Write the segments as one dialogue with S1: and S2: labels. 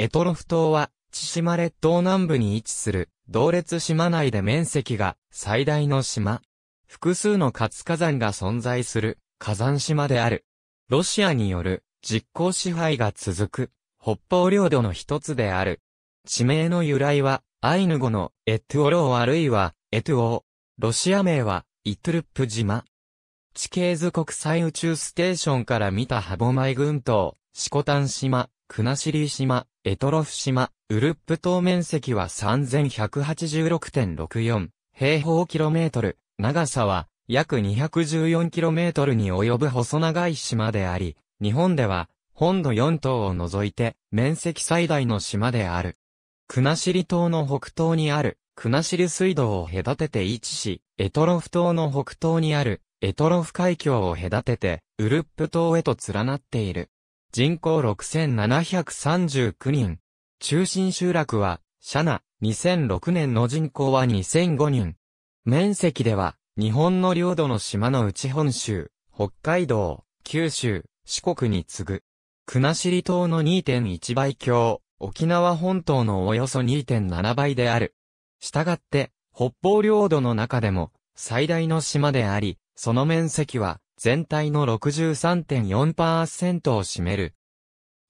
S1: エトロフ島は、千島列島南部に位置する、同列島内で面積が最大の島。複数の活火山が存在する火山島である。ロシアによる実効支配が続く北方領土の一つである。地名の由来はアイヌ語のエトゥオローあるいはエトゥオー。ロシア名はイトゥルップ島。地形図国際宇宙ステーションから見た歯舞群島、シコタン島、クナシリ島、エトロフ島、ウルップ島面積は3186.64平方キロメートル、長さは約214キロメートルに及ぶ細長い島であり、日本では本土4島を除いて面積最大の島である。国後島の北東にある国後水道を隔てて位置し、エトロフ島の北東にあるエトロフ海峡を隔ててウルップ島へと連なっている。人口6739人。中心集落は、シャナ、2006年の人口は2005人。面積では、日本の領土の島の内本州、北海道、九州、四国に次ぐ。国後島の2.1倍強、沖縄本島のおよそ2.7倍である。したがって、北方領土の中でも、最大の島であり、その面積は、全体の63.4%を占める。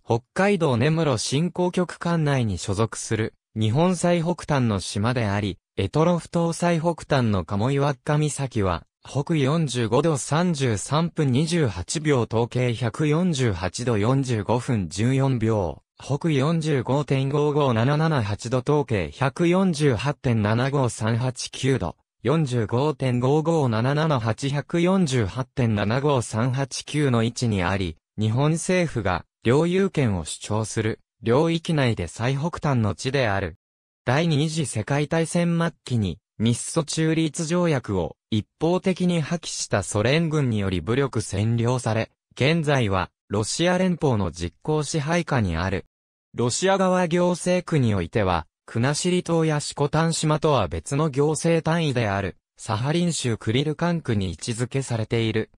S1: 北海道根室振興局管内に所属する、日本最北端の島であり、エトロフ島最北端の鴨岩ヶ岬は、北45度33分28秒統計148度45分14秒。北45.55778度統計148.75389度。45.5577848.75389の位置にあり、日本政府が領有権を主張する領域内で最北端の地である。第二次世界大戦末期に日ソ中立条約を一方的に破棄したソ連軍により武力占領され、現在はロシア連邦の実効支配下にある。ロシア側行政区においては、国後島や四股丹島とは別の行政単位である、サハリン州クリルカン区に位置づけされている。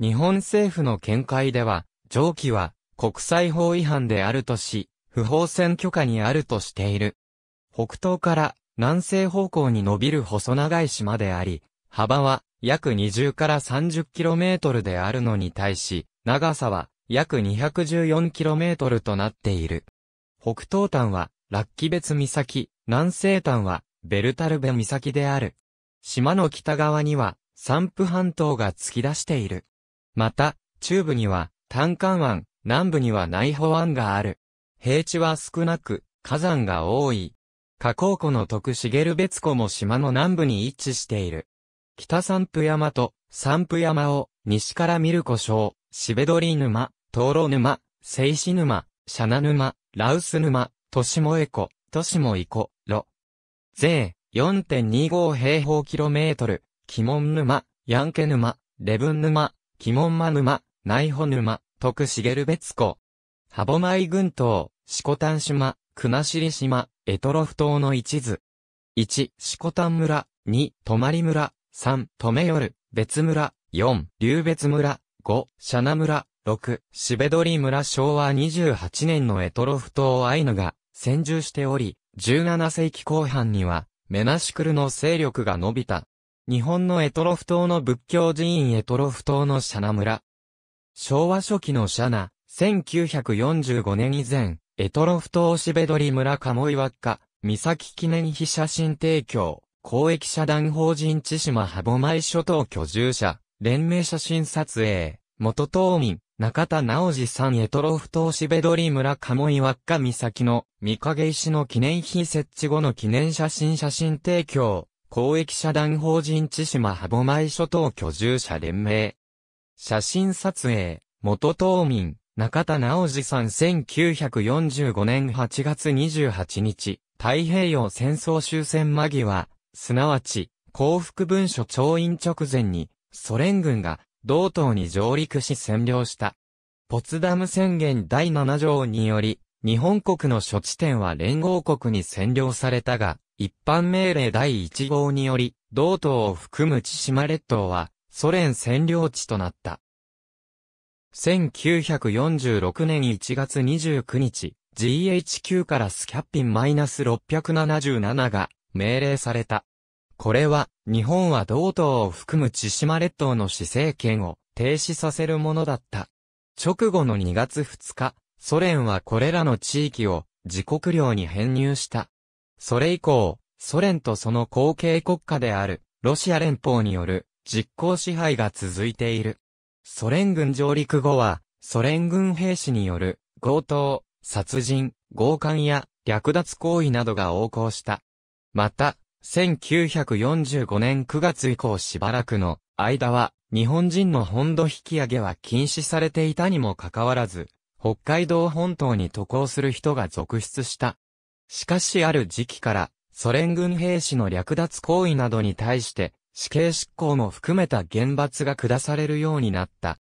S1: 日本政府の見解では、上記は国際法違反であるとし、不法船許可にあるとしている。北東から南西方向に伸びる細長い島であり、幅は約20から 30km であるのに対し、長さは約 214km となっている。北東端はラッキ別岬、南西端は、ベルタルベ岬である。島の北側には、ンプ半島が突き出している。また、中部には、単ン湾、南部には内保湾がある。平地は少なく、火山が多い。河口湖の徳茂別湖も島の南部に位置している。北ンプ山とンプ山を西から見る故障、しべどり沼、灯籠沼、静止沼、シャナ沼、ラウス沼、としもえこ、としもいこ、ろ。税、4.25平方キロメートル、鬼門沼、ヤンケ沼、レブン沼、鬼門間沼、内穂沼、徳茂別湖。ハボマイ群島、シコタン島、国後島、エトロフ島の一図。1、シコタン村、2、泊村、3、留夜、別村、4、竜別村、5、シャナ村、6、シベドリ村昭和28年のエトロフ島アイヌが占住しており、17世紀後半には、メナシクルの勢力が伸びた。日本のエトロフ島の仏教寺院エトロフ島のシャナ村。昭和初期のシャナ、1945年以前、エトロフ島しべどり村鴨岩家、三崎記念碑写真提供、公益社団法人千島歯舞諸島居住者、連名写真撮影、元島民、中田直治さんへトロフ島しべどり村鴨井輪っか岬の三影石の記念碑設置後の記念写真写真提供、公益社団法人千島歯舞諸島居住者連盟。写真撮影、元島民、中田直治さん1945年8月28日、太平洋戦争終戦間際、すなわち、幸福文書調印直前に、ソ連軍が同島に上陸し占領した。ポツダム宣言第7条により、日本国の諸地点は連合国に占領されたが、一般命令第1号により、同島を含む千島列島は、ソ連占領地となった。1946年1月29日、GHQ からスキャッピン -677 が命令された。これは、日本は道東を含む千島列島の市政権を停止させるものだった。直後の2月2日、ソ連はこれらの地域を自国領に編入した。それ以降、ソ連とその後継国家であるロシア連邦による実効支配が続いている。ソ連軍上陸後は、ソ連軍兵士による強盗、殺人、強姦や略奪行為などが横行した。また、1945年9月以降しばらくの間は、日本人の本土引き上げは禁止されていたにもかかわらず、北海道本島に渡航する人が続出した。しかしある時期から、ソ連軍兵士の略奪行為などに対して、死刑執行も含めた厳罰が下されるようになった。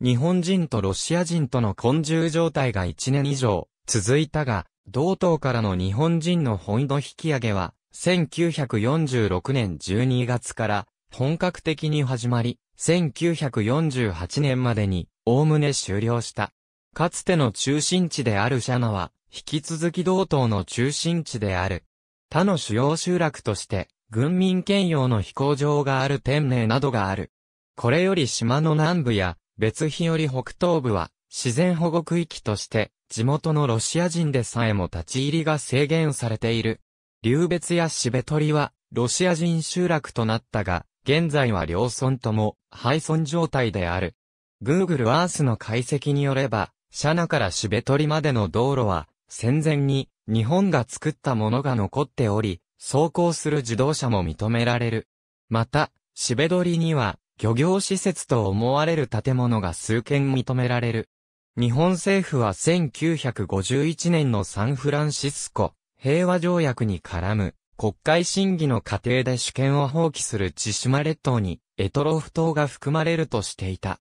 S1: 日本人とロシア人との混住状態が1年以上続いたが、同等からの日本人の本土引き上げは1946年12月から本格的に始まり、1948年までに、おおむね終了した。かつての中心地であるシャナは、引き続き同等の中心地である。他の主要集落として、軍民兼用の飛行場がある天明などがある。これより島の南部や、別日より北東部は、自然保護区域として、地元のロシア人でさえも立ち入りが制限されている。流別やシベトリは、ロシア人集落となったが、現在は両村とも、廃村状態である。Google Earth の解析によれば、シャナからシベトリまでの道路は、戦前に、日本が作ったものが残っており、走行する自動車も認められる。また、シベドリには、漁業施設と思われる建物が数件認められる。日本政府は1951年のサンフランシスコ平和条約に絡む国会審議の過程で主権を放棄する千島列島にエトロフ島が含まれるとしていた。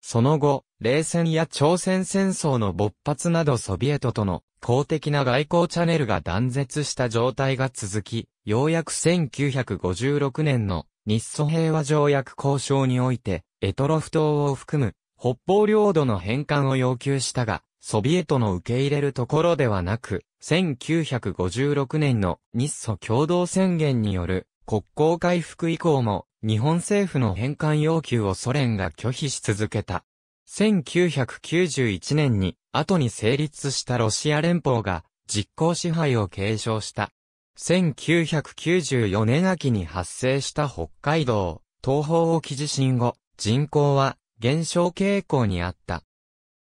S1: その後、冷戦や朝鮮戦争の勃発などソビエトとの公的な外交チャンネルが断絶した状態が続き、ようやく1956年の日ソ平和条約交渉において、エトロフ島を含む北方領土の返還を要求したが、ソビエトの受け入れるところではなく、1956年の日ソ共同宣言による国交回復以降も日本政府の返還要求をソ連が拒否し続けた。1991年に後に成立したロシア連邦が実効支配を継承した。1994年秋に発生した北海道東方沖地震後、人口は減少傾向にあった。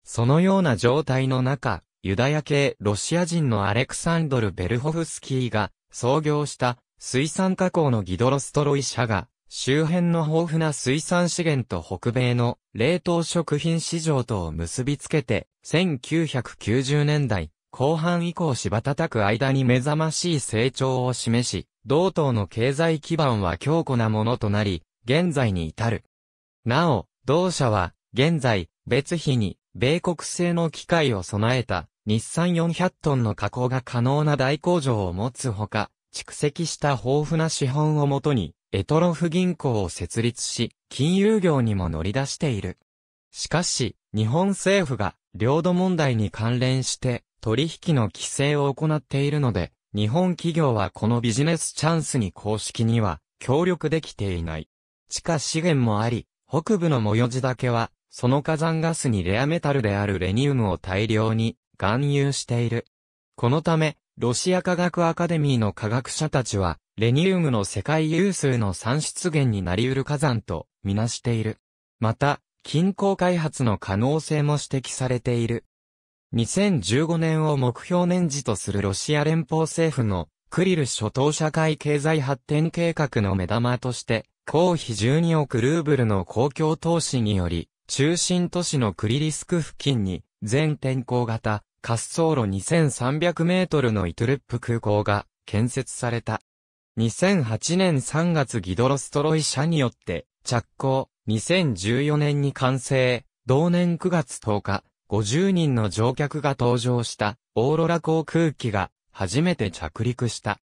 S1: そのような状態の中、ユダヤ系ロシア人のアレクサンドル・ベルホフスキーが創業した水産加工のギドロストロイ社が周辺の豊富な水産資源と北米の冷凍食品市場とを結びつけて1990年代後半以降しばたたく間に目覚ましい成長を示し、同等の経済基盤は強固なものとなり、現在に至る。なお、同社は、現在、別費に、米国製の機械を備えた日産400トンの加工が可能な大工場を持つほか、蓄積した豊富な資本をもとに、エトロフ銀行を設立し、金融業にも乗り出している。しかし、日本政府が領土問題に関連して取引の規制を行っているので、日本企業はこのビジネスチャンスに公式には協力できていない。地下資源もあり、北部の模様地だけはその火山ガスにレアメタルであるレニウムを大量に含有している。このため、ロシア科学アカデミーの科学者たちは、レニウムの世界有数の産出源になり得る火山とみなしている。また、近郊開発の可能性も指摘されている。2015年を目標年次とするロシア連邦政府のクリル諸島社会経済発展計画の目玉として、公費12億ルーブルの公共投資により、中心都市のクリリスク付近に、全天候型、滑走路2300メートルのイトゥルップ空港が建設された。2008年3月ギドロストロイ社によって着工、2014年に完成、同年9月10日、50人の乗客が搭乗したオーロラ航空機が初めて着陸した。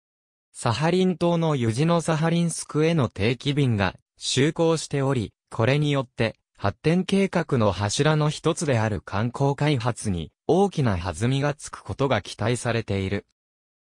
S1: サハリン島のユジノサハリンスクへの定期便が就航しており、これによって発展計画の柱の一つである観光開発に大きな弾みがつくことが期待されている。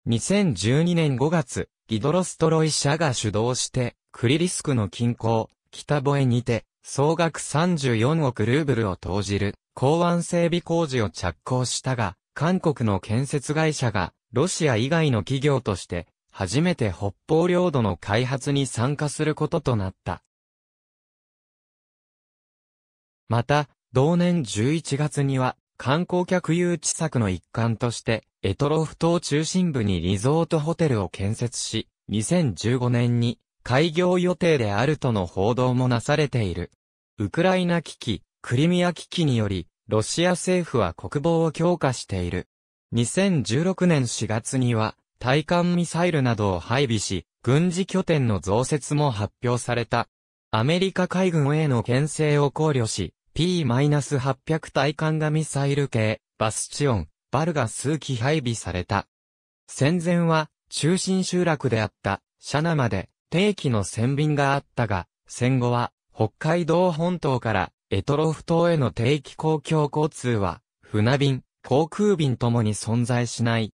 S1: 2012年5月、ギドロストロイ社が主導して、クリリスクの近郊、北越にて、総額34億ルーブルを投じる、港湾整備工事を着工したが、韓国の建設会社が、ロシア以外の企業として、初めて北方領土の開発に参加することとなった。また、同年11月には、観光客誘致策の一環として、エトロフ島中心部にリゾートホテルを建設し、2015年に開業予定であるとの報道もなされている。ウクライナ危機、クリミア危機により、ロシア政府は国防を強化している。2016年4月には、対艦ミサイルなどを配備し、軍事拠点の増設も発表された。アメリカ海軍への牽制を考慮し、P-800 対艦がミサイル系、バスチオン、バルが数機配備された。戦前は、中心集落であった、シャナまで、定期の船便があったが、戦後は、北海道本島から、エトロフ島への定期公共交通は、船便、航空便ともに存在しない。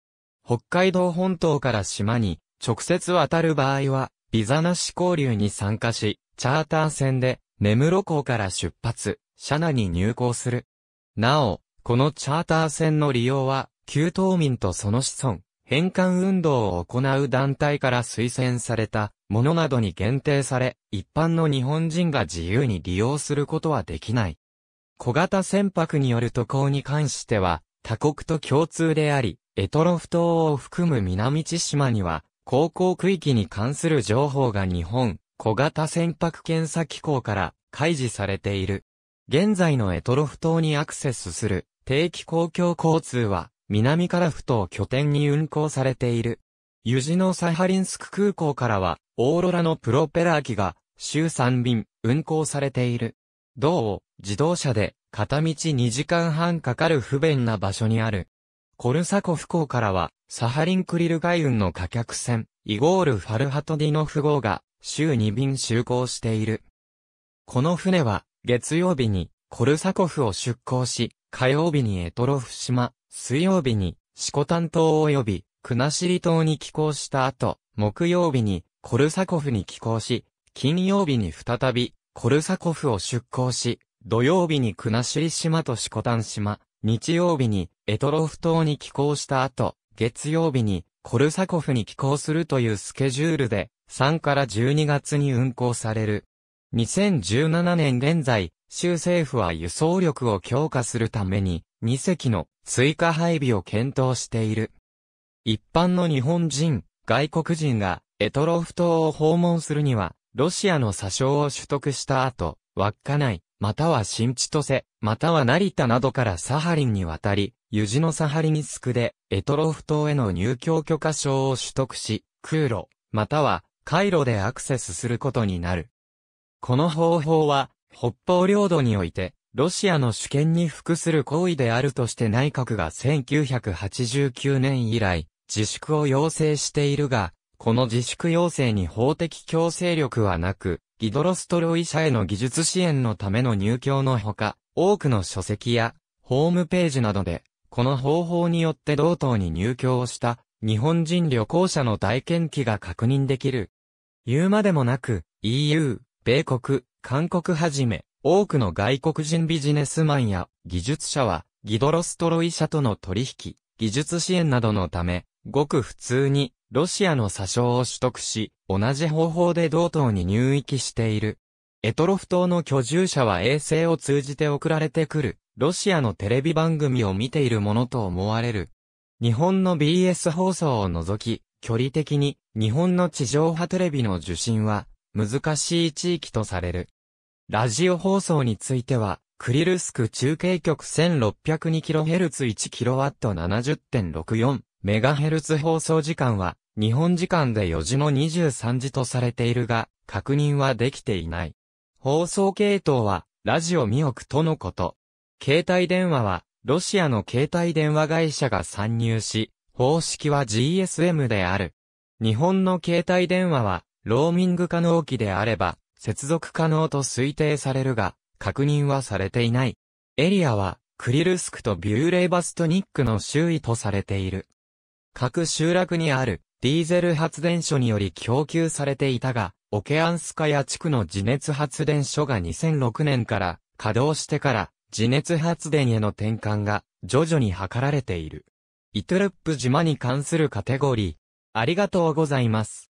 S1: 北海道本島から島に、直接渡る場合は、ビザなし交流に参加し、チャーター船で、根室港から出発。シャナに入港する。なお、このチャーター船の利用は、旧島民とその子孫、返還運動を行う団体から推薦されたものなどに限定され、一般の日本人が自由に利用することはできない。小型船舶による渡航に関しては、他国と共通であり、エトロフ島を含む南千島には、航行区域に関する情報が日本、小型船舶検査機構から開示されている。現在のエトロフ島にアクセスする定期公共交通は南カラフ島拠点に運行されている。ユジノサハリンスク空港からはオーロラのプロペラ機が週3便運行されている。同を自動車で片道2時間半かかる不便な場所にある。コルサコフ港からは、サハリンクリル海運の貨客船、イゴール・ファルハトディノフ号が、週2便就航している。この船は、月曜日にコルサコフを出港し、火曜日にエトロフ島、水曜日にシコタン島及びクナシリ島に寄港した後、木曜日にコルサコフに寄港し、金曜日に再びコルサコフを出港し、土曜日にクナシリ島とシコタン島、日曜日にエトロフ島に寄港した後、月曜日にコルサコフに寄港するというスケジュールで、3から12月に運航される2017年現在、州政府は輸送力を強化するために、2隻の追加配備を検討している。一般の日本人、外国人が、エトロフ島を訪問するには、ロシアの詐称を取得した後、稚内、または新千歳、または成田などからサハリンに渡り、ユジノサハリニスクで、エトロフ島への入境許可証を取得し、空路、または、回路でアクセスすることになる。この方法は、北方領土において、ロシアの主権に服する行為であるとして内閣が1989年以来、自粛を要請しているが、この自粛要請に法的強制力はなく、ギドロストロイ社への技術支援のための入居のほか、多くの書籍や、ホームページなどで、この方法によって同等に入居をした、日本人旅行者の体験記が確認できる。言うまでもなく、EU、米国、韓国はじめ、多くの外国人ビジネスマンや技術者は、ギドロストロイ社との取引、技術支援などのため、ごく普通に、ロシアの詐称を取得し、同じ方法で同等に入域している。エトロフ島の居住者は衛星を通じて送られてくる、ロシアのテレビ番組を見ているものと思われる。日本の BS 放送を除き、距離的に、日本の地上波テレビの受信は、難しい地域とされる。ラジオ放送については、クリルスク中継局 1602kHz1kW70.64MHz 放送時間は、日本時間で4時の23時とされているが、確認はできていない。放送系統は、ラジオミオクとのこと。携帯電話は、ロシアの携帯電話会社が参入し、方式は GSM である。日本の携帯電話は、ローミング可能機であれば、接続可能と推定されるが、確認はされていない。エリアは、クリルスクとビューレイバストニックの周囲とされている。各集落にあるディーゼル発電所により供給されていたが、オケアンスカヤ地区の地熱発電所が2006年から稼働してから地熱発電への転換が徐々に図られている。イトルップ島に関するカテゴリー。ありがとうございます。